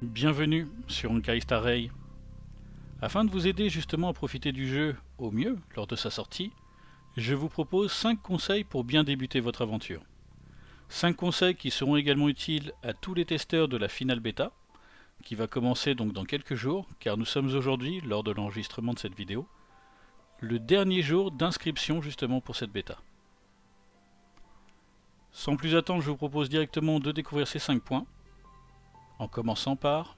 Bienvenue sur Honkai Star Afin de vous aider justement à profiter du jeu au mieux lors de sa sortie, je vous propose 5 conseils pour bien débuter votre aventure. 5 conseils qui seront également utiles à tous les testeurs de la finale bêta, qui va commencer donc dans quelques jours, car nous sommes aujourd'hui, lors de l'enregistrement de cette vidéo, le dernier jour d'inscription justement pour cette bêta. Sans plus attendre, je vous propose directement de découvrir ces 5 points en commençant par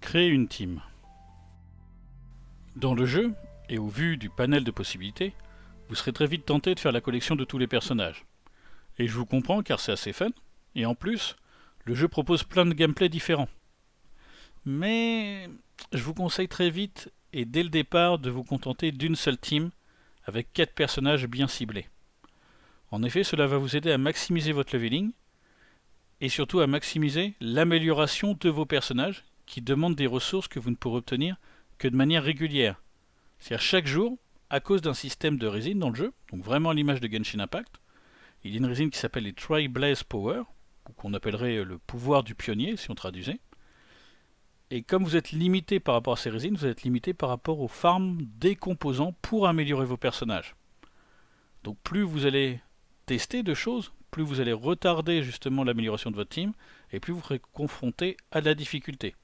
créer une team. Dans le jeu, et au vu du panel de possibilités, vous serez très vite tenté de faire la collection de tous les personnages. Et je vous comprends car c'est assez fun, et en plus, le jeu propose plein de gameplay différents. Mais je vous conseille très vite et dès le départ de vous contenter d'une seule team avec 4 personnages bien ciblés. En effet, cela va vous aider à maximiser votre leveling et surtout à maximiser l'amélioration de vos personnages qui demandent des ressources que vous ne pourrez obtenir que de manière régulière. C'est-à-dire chaque jour, à cause d'un système de résine dans le jeu, donc vraiment à l'image de Genshin Impact, il y a une résine qui s'appelle les Tri Blaze Power, ou qu'on appellerait le pouvoir du pionnier si on traduisait. Et comme vous êtes limité par rapport à ces résines, vous êtes limité par rapport aux farms des composants pour améliorer vos personnages. Donc plus vous allez tester de choses, plus vous allez retarder justement l'amélioration de votre team, et plus vous serez confronté à la difficulté.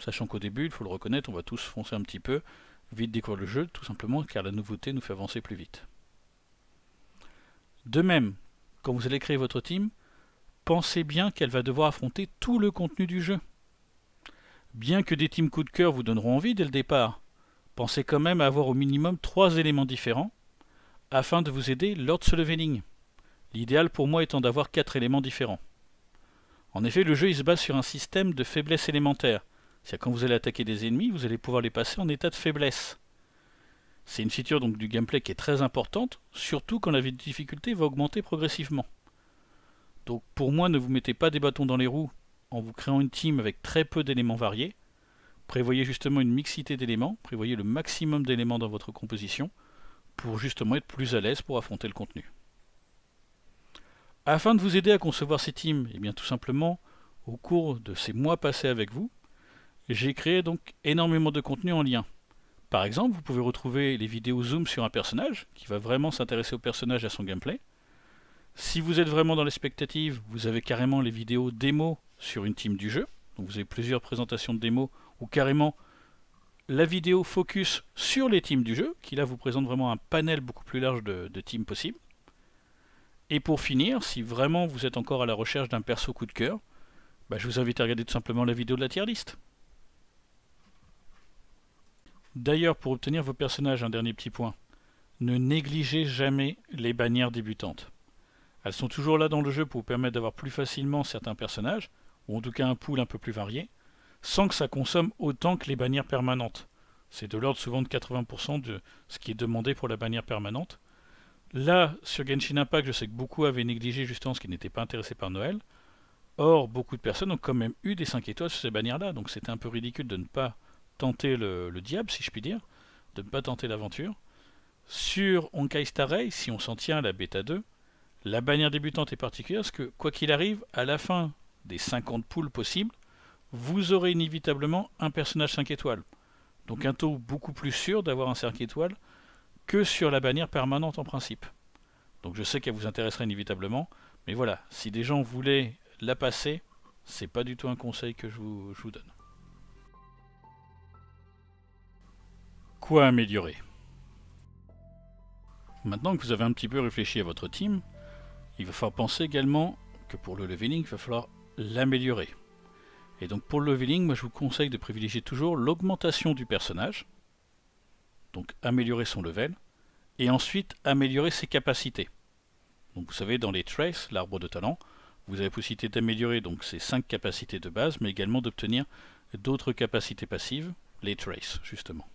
Sachant qu'au début, il faut le reconnaître, on va tous foncer un petit peu, vite découvrir le jeu, tout simplement car la nouveauté nous fait avancer plus vite. De même, quand vous allez créer votre team, pensez bien qu'elle va devoir affronter tout le contenu du jeu. Bien que des teams coup de cœur vous donneront envie dès le départ, pensez quand même à avoir au minimum trois éléments différents afin de vous aider lors de ce leveling l'idéal pour moi étant d'avoir quatre éléments différents. En effet, le jeu il se base sur un système de faiblesse élémentaire, c'est-à-dire quand vous allez attaquer des ennemis, vous allez pouvoir les passer en état de faiblesse. C'est une feature donc du gameplay qui est très importante, surtout quand la difficulté va augmenter progressivement. Donc pour moi, ne vous mettez pas des bâtons dans les roues en vous créant une team avec très peu d'éléments variés. Prévoyez justement une mixité d'éléments, prévoyez le maximum d'éléments dans votre composition, pour justement être plus à l'aise pour affronter le contenu. Afin de vous aider à concevoir ces teams, et eh bien tout simplement, au cours de ces mois passés avec vous, j'ai créé donc énormément de contenu en lien. Par exemple, vous pouvez retrouver les vidéos zoom sur un personnage, qui va vraiment s'intéresser au personnage et à son gameplay. Si vous êtes vraiment dans les vous avez carrément les vidéos démo sur une team du jeu. Donc vous avez plusieurs présentations de démo, ou carrément la vidéo focus sur les teams du jeu, qui là vous présente vraiment un panel beaucoup plus large de teams possibles. Et pour finir, si vraiment vous êtes encore à la recherche d'un perso coup de cœur, bah, je vous invite à regarder tout simplement la vidéo de la tier list. D'ailleurs, pour obtenir vos personnages, un dernier petit point, ne négligez jamais les bannières débutantes. Elles sont toujours là dans le jeu pour vous permettre d'avoir plus facilement certains personnages, ou en tout cas un pool un peu plus varié, sans que ça consomme autant que les bannières permanentes. C'est de l'ordre souvent de 80% de ce qui est demandé pour la bannière permanente. Là, sur Genshin Impact, je sais que beaucoup avaient négligé justement ce qui n'était pas intéressé par Noël. Or, beaucoup de personnes ont quand même eu des 5 étoiles sur ces bannières-là, donc c'était un peu ridicule de ne pas tenter le, diable, si je puis dire, de ne pas tenter l'aventure. Sur Honkai Star si on s'en tient à la bêta 2, la bannière débutante est particulière parce que, quoi qu'il arrive, à la fin des 50 poules possibles, vous aurez inévitablement un personnage 5 étoiles. Donc un taux beaucoup plus sûr d'avoir un 5 étoiles que sur la bannière permanente en principe. Donc je sais qu'elle vous intéresserait inévitablement, mais voilà, si des gens voulaient la passer, c'est pas du tout un conseil que je vous, je vous donne. Quoi améliorer Maintenant que vous avez un petit peu réfléchi à votre team, il va falloir penser également que pour le leveling, il va falloir l'améliorer. Et donc pour le leveling, moi je vous conseille de privilégier toujours l'augmentation du personnage, donc améliorer son level, et ensuite améliorer ses capacités. Donc vous savez, dans les traces, l'arbre de talent, vous avez possibilité d'améliorer donc ces 5 capacités de base, mais également d'obtenir d'autres capacités passives, les traces justement.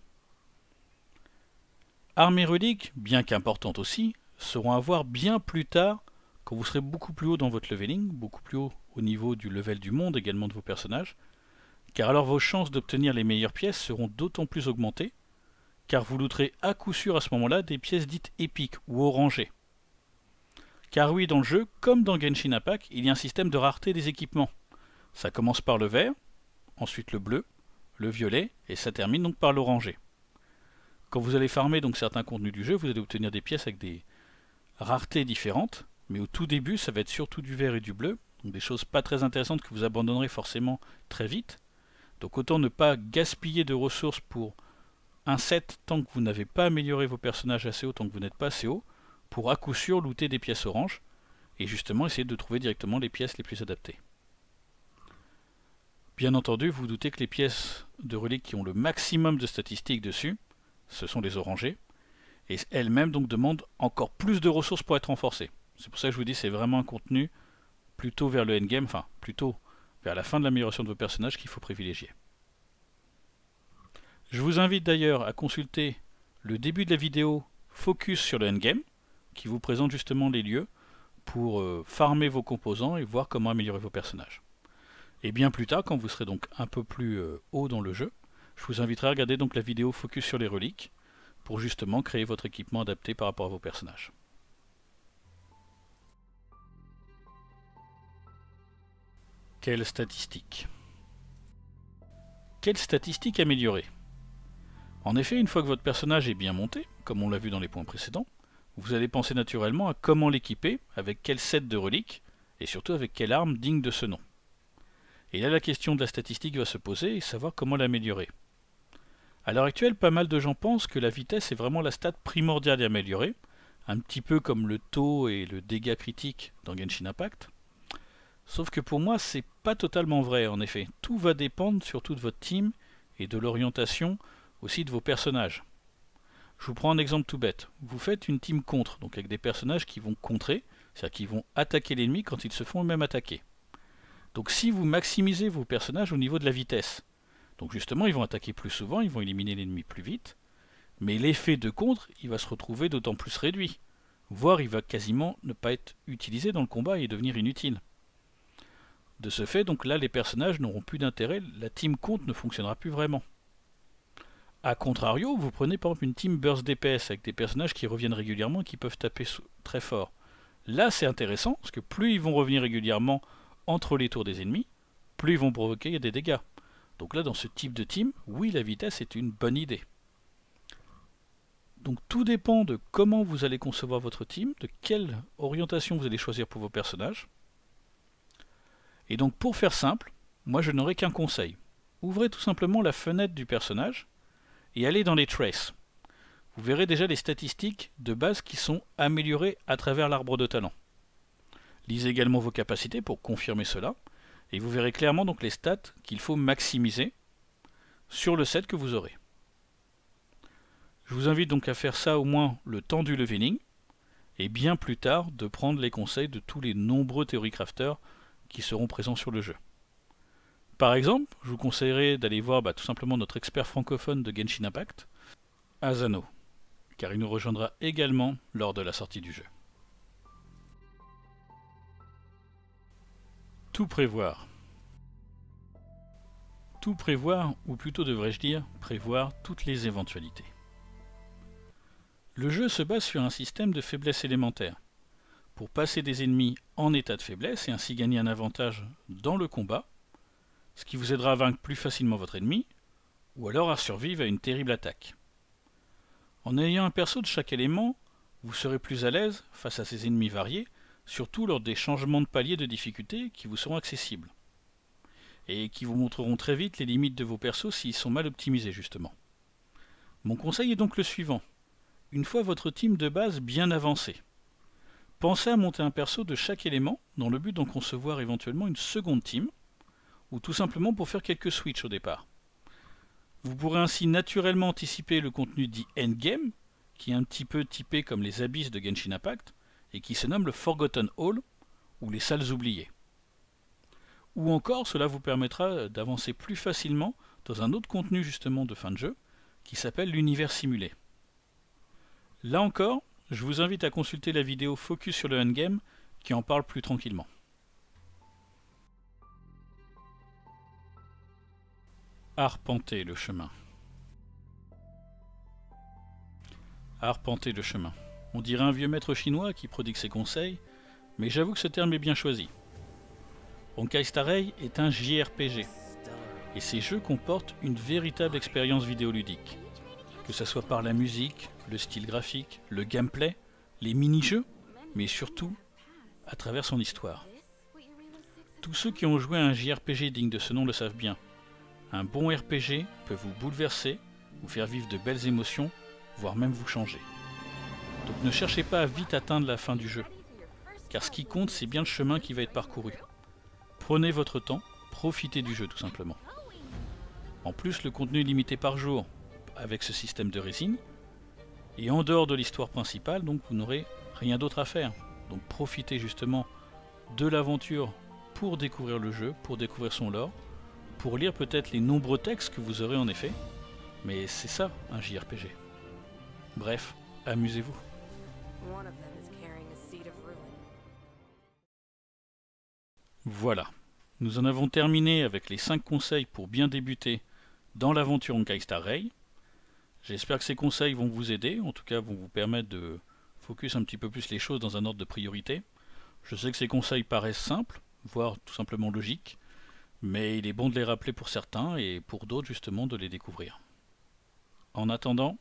Armée reliques, bien qu'importante aussi, seront à voir bien plus tard quand vous serez beaucoup plus haut dans votre leveling, beaucoup plus haut au niveau du level du monde également de vos personnages, car alors vos chances d'obtenir les meilleures pièces seront d'autant plus augmentées, car vous louterez à coup sûr à ce moment-là des pièces dites épiques ou orangées. Car oui, dans le jeu, comme dans Genshin Impact, il y a un système de rareté des équipements. Ça commence par le vert, ensuite le bleu, le violet, et ça termine donc par l'orangé. Quand vous allez farmer donc certains contenus du jeu, vous allez obtenir des pièces avec des raretés différentes, mais au tout début, ça va être surtout du vert et du bleu, donc des choses pas très intéressantes que vous abandonnerez forcément très vite. Donc autant ne pas gaspiller de ressources pour un set, tant que vous n'avez pas amélioré vos personnages assez haut, tant que vous n'êtes pas assez haut, pour à coup sûr looter des pièces oranges, et justement essayer de trouver directement les pièces les plus adaptées. Bien entendu, vous, vous doutez que les pièces de relique qui ont le maximum de statistiques dessus, ce sont les orangées, et elles-mêmes donc demandent encore plus de ressources pour être renforcées. C'est pour ça que je vous dis c'est vraiment un contenu plutôt vers le endgame, enfin plutôt vers la fin de l'amélioration de vos personnages qu'il faut privilégier. Je vous invite d'ailleurs à consulter le début de la vidéo Focus sur le endgame, qui vous présente justement les lieux pour euh, farmer vos composants et voir comment améliorer vos personnages. Et bien plus tard, quand vous serez donc un peu plus euh, haut dans le jeu, je vous inviterai à regarder donc la vidéo Focus sur les reliques pour justement créer votre équipement adapté par rapport à vos personnages. Quelles statistiques Quelles statistiques améliorer en effet, une fois que votre personnage est bien monté, comme on l'a vu dans les points précédents, vous allez penser naturellement à comment l'équiper, avec quel set de reliques, et surtout avec quelle arme digne de ce nom. Et là la question de la statistique va se poser et savoir comment l'améliorer. A l'heure actuelle, pas mal de gens pensent que la vitesse est vraiment la stat primordiale à améliorer, un petit peu comme le taux et le dégât critique dans Genshin Impact. Sauf que pour moi, c'est pas totalement vrai en effet. Tout va dépendre surtout de votre team et de l'orientation aussi de vos personnages. Je vous prends un exemple tout bête. Vous faites une team contre, donc avec des personnages qui vont contrer, c'est-à-dire qui vont attaquer l'ennemi quand ils se font eux-mêmes attaquer. Donc si vous maximisez vos personnages au niveau de la vitesse, donc justement ils vont attaquer plus souvent, ils vont éliminer l'ennemi plus vite, mais l'effet de contre, il va se retrouver d'autant plus réduit, voire il va quasiment ne pas être utilisé dans le combat et devenir inutile. De ce fait, donc là les personnages n'auront plus d'intérêt, la team contre ne fonctionnera plus vraiment. A contrario, vous prenez par exemple une team Burst DPS avec des personnages qui reviennent régulièrement, et qui peuvent taper très fort. Là, c'est intéressant, parce que plus ils vont revenir régulièrement entre les tours des ennemis, plus ils vont provoquer des dégâts. Donc là, dans ce type de team, oui, la vitesse est une bonne idée. Donc tout dépend de comment vous allez concevoir votre team, de quelle orientation vous allez choisir pour vos personnages. Et donc pour faire simple, moi je n'aurai qu'un conseil. Ouvrez tout simplement la fenêtre du personnage et allez dans les traces. Vous verrez déjà les statistiques de base qui sont améliorées à travers l'arbre de talent. Lisez également vos capacités pour confirmer cela, et vous verrez clairement donc les stats qu'il faut maximiser sur le set que vous aurez. Je vous invite donc à faire ça au moins le temps du leveling, et bien plus tard de prendre les conseils de tous les nombreux théorie qui seront présents sur le jeu. Par exemple, je vous conseillerais d'aller voir bah, tout simplement notre expert francophone de Genshin Impact, Azano, car il nous rejoindra également lors de la sortie du jeu. Tout prévoir. Tout prévoir, ou plutôt devrais-je dire, prévoir toutes les éventualités. Le jeu se base sur un système de faiblesse élémentaire. Pour passer des ennemis en état de faiblesse et ainsi gagner un avantage dans le combat, ce qui vous aidera à vaincre plus facilement votre ennemi, ou alors à survivre à une terrible attaque. En ayant un perso de chaque élément, vous serez plus à l'aise face à ces ennemis variés, surtout lors des changements de paliers de difficulté qui vous seront accessibles, et qui vous montreront très vite les limites de vos persos s'ils sont mal optimisés justement. Mon conseil est donc le suivant. Une fois votre team de base bien avancée, pensez à monter un perso de chaque élément dans le but d'en concevoir éventuellement une seconde team ou tout simplement pour faire quelques switches au départ. Vous pourrez ainsi naturellement anticiper le contenu dit Endgame, qui est un petit peu typé comme les abysses de Genshin Impact, et qui se nomme le Forgotten Hall, ou les salles oubliées. Ou encore, cela vous permettra d'avancer plus facilement dans un autre contenu justement de fin de jeu, qui s'appelle l'univers simulé. Là encore, je vous invite à consulter la vidéo Focus sur le Endgame, qui en parle plus tranquillement. arpenter le chemin. Arpenter le chemin. On dirait un vieux maître chinois qui prodigue ses conseils, mais j'avoue que ce terme est bien choisi. Honkai Star est un JRPG, et ces jeux comportent une véritable expérience vidéoludique. Que ce soit par la musique, le style graphique, le gameplay, les mini-jeux, mais surtout à travers son histoire. Tous ceux qui ont joué à un JRPG digne de ce nom le savent bien, un bon RPG peut vous bouleverser, vous faire vivre de belles émotions, voire même vous changer. Donc ne cherchez pas à vite atteindre la fin du jeu, car ce qui compte c'est bien le chemin qui va être parcouru. Prenez votre temps, profitez du jeu tout simplement. En plus le contenu est limité par jour avec ce système de résine, et en dehors de l'histoire principale donc vous n'aurez rien d'autre à faire. Donc profitez justement de l'aventure pour découvrir le jeu, pour découvrir son lore, pour lire peut-être les nombreux textes que vous aurez en effet, mais c'est ça un JRPG. Bref, amusez-vous. Voilà, nous en avons terminé avec les 5 conseils pour bien débuter dans l'aventure en Star J'espère que ces conseils vont vous aider, en tout cas vont vous permettre de focus un petit peu plus les choses dans un ordre de priorité. Je sais que ces conseils paraissent simples, voire tout simplement logiques, mais il est bon de les rappeler pour certains et pour d'autres justement de les découvrir. En attendant,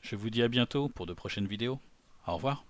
je vous dis à bientôt pour de prochaines vidéos. Au revoir.